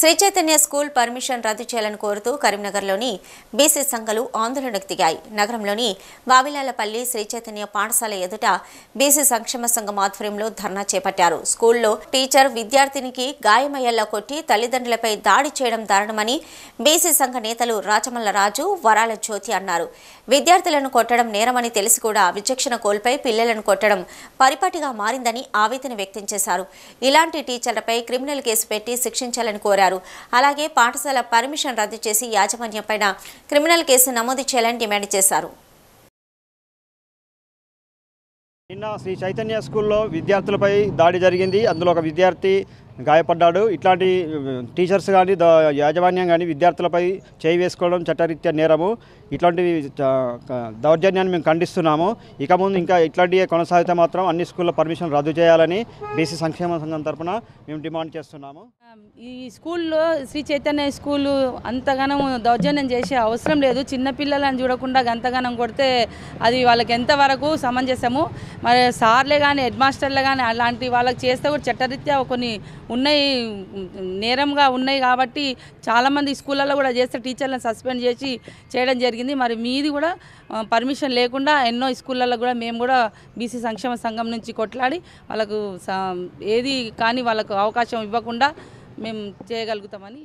Shri Chaitanya school permission రద్దు చేయాలని కోరుతూ కరీంనగర్లోని బీసీ సంఘాలు ఆందోళనకు దిగాయి నగరంలోని బావిలాలపల్లి శ్రీ చైతన్య పాఠశాల ఎదుట బీసీ సంక్షేమ సంఘం ఆధ్వర్యంలో ధర్నా చేపట్టారు స్కూల్లో టీచర్ విద్యార్థినికి గాయమయ్యేలా కొట్టి తల్లిదండ్రులపై దాడి చేయడం దారుణమని బీసీ సంఘ నేతలు రాచమల్ల రాజు వరాల జ్యోతి అన్నారు విద్యార్థులను కొట్టడం నేరమని తెలిసి కూడా విచక్షణ కోల్పై పిల్లలను కొట్టడం పరిపాటిగా మారిందని ఆవేదన వ్యక్తం చేశారు ఇలాంటి టీచర్లపై క్రిమినల్ కేసు పెట్టి శిక్షించాలని కోరారు చేశారు అలాగే పాఠశాల పర్మిషన్ రద్దు చేసి యాజమాన్యంపైన క్రిమినల్ కేసు నమోదు చేయాలని డిమాండ్ చేశారు నిన్న శ్రీ చైతన్య స్కూల్లో విద్యార్థులపై దాడి జరిగింది అందులో ఒక విద్యార్థి గాయపడ్డాడు ఇట్లాంటి టీచర్స్ కానీ యాజమాన్యం కానీ విద్యార్థులపై చేయి వేసుకోవడం చట్టరీత్యా నేరము ఇట్లాంటివి దౌర్జన్యాన్ని మేము ఖండిస్తున్నాము ఇక ముందు ఇంకా ఇట్లాంటివి కొనసాగితే మాత్రం అన్ని స్కూళ్ళ పర్మిషన్ రద్దు చేయాలని బీసీ సంక్షేమ సంఘం తరఫున మేము డిమాండ్ చేస్తున్నాము ఈ స్కూల్లో శ్రీ చైతన్య స్కూలు అంతగానం దౌర్జన్యం చేసే అవసరం లేదు చిన్నపిల్లలను చూడకుండా అంతగానం కొడితే అది వాళ్ళకి ఎంతవరకు సమంజసము మరి సార్లే కానీ హెడ్ మాస్టర్లే కానీ అలాంటి వాళ్ళకి చేస్తే కూడా చట్టరీత్యా కొన్ని ఉన్నాయి నేరంగా ఉన్నాయి కాబట్టి చాలామంది స్కూళ్ళల్లో కూడా చేస్తే టీచర్లను సస్పెండ్ చేసి చేయడం జరిగింది మరి మీది కూడా పర్మిషన్ లేకుండా ఎన్నో స్కూళ్ళల్లో కూడా మేము కూడా బీసీ సంక్షేమ సంఘం నుంచి కొట్లాడి వాళ్ళకు ఏది కానీ వాళ్ళకు అవకాశం ఇవ్వకుండా మేము చేయగలుగుతామని